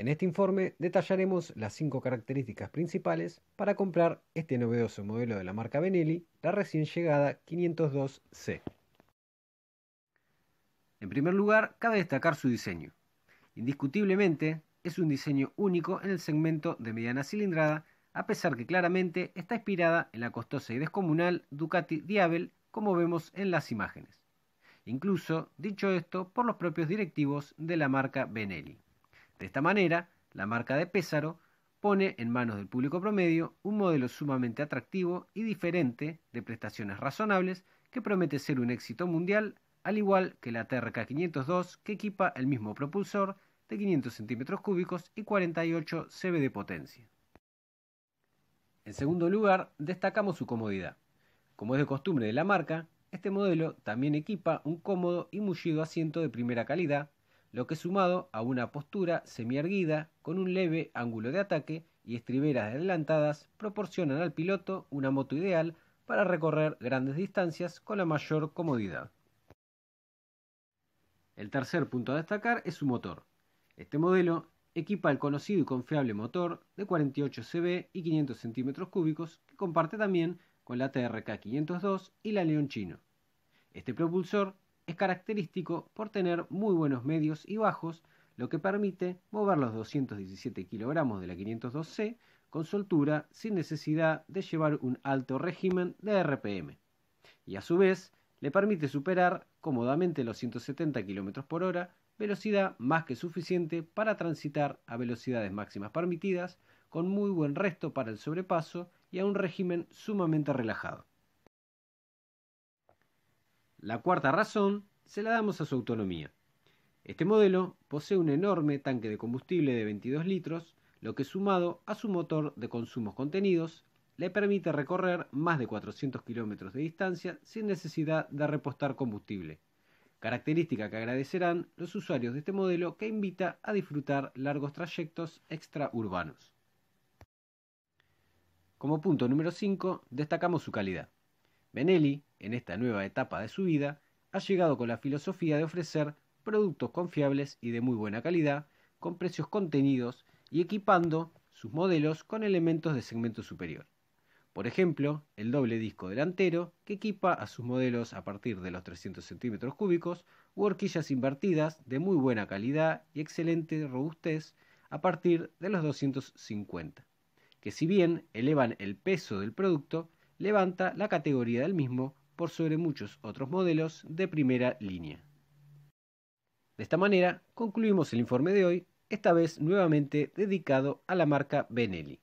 En este informe detallaremos las cinco características principales para comprar este novedoso modelo de la marca Benelli, la recién llegada 502C. En primer lugar, cabe destacar su diseño. Indiscutiblemente, es un diseño único en el segmento de mediana cilindrada, a pesar que claramente está inspirada en la costosa y descomunal Ducati Diabel, como vemos en las imágenes. Incluso, dicho esto, por los propios directivos de la marca Benelli. De esta manera, la marca de Pésaro pone en manos del público promedio un modelo sumamente atractivo y diferente de prestaciones razonables que promete ser un éxito mundial, al igual que la TRK 502 que equipa el mismo propulsor de 500 centímetros cúbicos y 48 CV de potencia. En segundo lugar, destacamos su comodidad. Como es de costumbre de la marca, este modelo también equipa un cómodo y mullido asiento de primera calidad lo que sumado a una postura semi erguida con un leve ángulo de ataque y estriberas adelantadas proporcionan al piloto una moto ideal para recorrer grandes distancias con la mayor comodidad. El tercer punto a destacar es su motor. Este modelo equipa el conocido y confiable motor de 48 cb y 500 centímetros cúbicos que comparte también con la TRK 502 y la León Chino. Este propulsor es característico por tener muy buenos medios y bajos, lo que permite mover los 217 kg de la 502C con soltura sin necesidad de llevar un alto régimen de RPM. Y a su vez, le permite superar cómodamente los 170 km por hora, velocidad más que suficiente para transitar a velocidades máximas permitidas, con muy buen resto para el sobrepaso y a un régimen sumamente relajado. La cuarta razón se la damos a su autonomía. Este modelo posee un enorme tanque de combustible de 22 litros, lo que sumado a su motor de consumos contenidos le permite recorrer más de 400 kilómetros de distancia sin necesidad de repostar combustible, característica que agradecerán los usuarios de este modelo que invita a disfrutar largos trayectos extraurbanos. Como punto número 5, destacamos su calidad. Benelli, en esta nueva etapa de su vida, ha llegado con la filosofía de ofrecer productos confiables y de muy buena calidad, con precios contenidos y equipando sus modelos con elementos de segmento superior. Por ejemplo, el doble disco delantero que equipa a sus modelos a partir de los 300 centímetros cúbicos u horquillas invertidas de muy buena calidad y excelente robustez a partir de los 250, que si bien elevan el peso del producto, levanta la categoría del mismo por sobre muchos otros modelos de primera línea. De esta manera, concluimos el informe de hoy, esta vez nuevamente dedicado a la marca Benelli.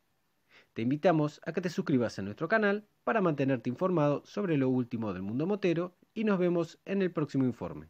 Te invitamos a que te suscribas a nuestro canal para mantenerte informado sobre lo último del mundo motero y nos vemos en el próximo informe.